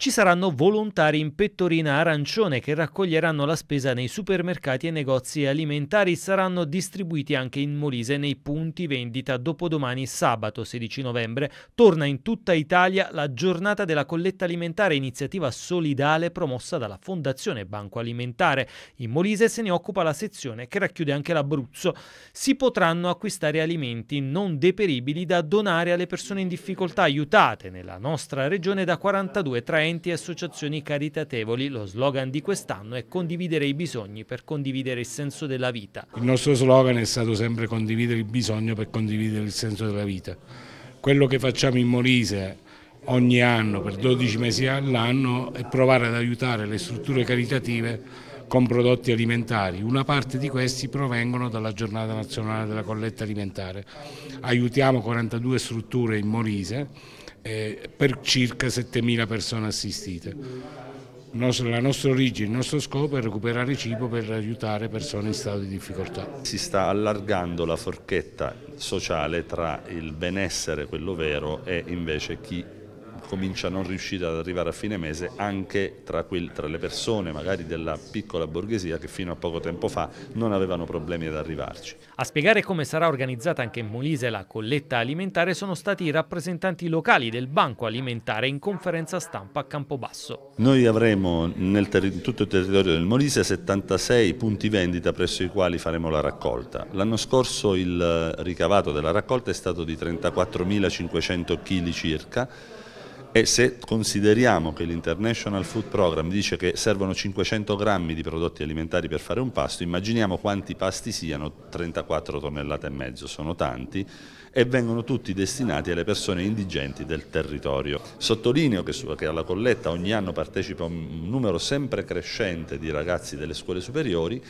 Ci saranno volontari in pettorina arancione che raccoglieranno la spesa nei supermercati e negozi alimentari, saranno distribuiti anche in Molise nei punti vendita dopodomani sabato 16 novembre. Torna in tutta Italia la giornata della colletta alimentare, iniziativa solidale promossa dalla Fondazione Banco Alimentare. In Molise se ne occupa la sezione che racchiude anche l'Abruzzo. Si potranno acquistare alimenti non deperibili da donare alle persone in difficoltà aiutate nella nostra regione da 42 traenti enti e associazioni caritatevoli. Lo slogan di quest'anno è condividere i bisogni per condividere il senso della vita. Il nostro slogan è stato sempre condividere il bisogno per condividere il senso della vita. Quello che facciamo in Molise ogni anno per 12 mesi all'anno è provare ad aiutare le strutture caritative con prodotti alimentari. Una parte di questi provengono dalla giornata nazionale della colletta alimentare. Aiutiamo 42 strutture in Molise eh, per circa 7.000 persone assistite. la nostra origine, il nostro scopo è recuperare cibo per aiutare persone in stato di difficoltà. Si sta allargando la forchetta sociale tra il benessere, quello vero, e invece chi comincia a non riuscire ad arrivare a fine mese anche tra, quel, tra le persone magari della piccola borghesia che fino a poco tempo fa non avevano problemi ad arrivarci. A spiegare come sarà organizzata anche in Molise la colletta alimentare sono stati i rappresentanti locali del Banco Alimentare in conferenza stampa a Campobasso. Noi avremo nel tutto il territorio del Molise 76 punti vendita presso i quali faremo la raccolta. L'anno scorso il ricavato della raccolta è stato di 34.500 kg circa e se consideriamo che l'International Food Program dice che servono 500 grammi di prodotti alimentari per fare un pasto, immaginiamo quanti pasti siano, 34 tonnellate e mezzo, sono tanti, e vengono tutti destinati alle persone indigenti del territorio. Sottolineo che, che alla colletta ogni anno partecipa un numero sempre crescente di ragazzi delle scuole superiori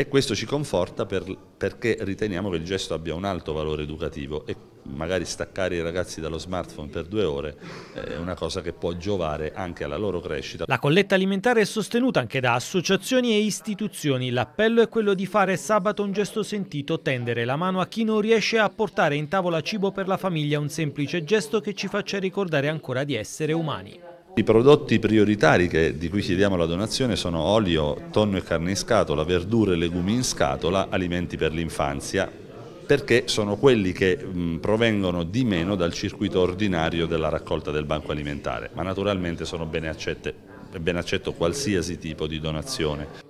e questo ci conforta per, perché riteniamo che il gesto abbia un alto valore educativo e magari staccare i ragazzi dallo smartphone per due ore è una cosa che può giovare anche alla loro crescita. La colletta alimentare è sostenuta anche da associazioni e istituzioni. L'appello è quello di fare sabato un gesto sentito, tendere la mano a chi non riesce a portare in tavola cibo per la famiglia, un semplice gesto che ci faccia ricordare ancora di essere umani. I prodotti prioritari che, di cui chiediamo la donazione sono olio, tonno e carne in scatola, verdure e legumi in scatola, alimenti per l'infanzia, perché sono quelli che mh, provengono di meno dal circuito ordinario della raccolta del banco alimentare, ma naturalmente sono ben accette, ben accetto qualsiasi tipo di donazione.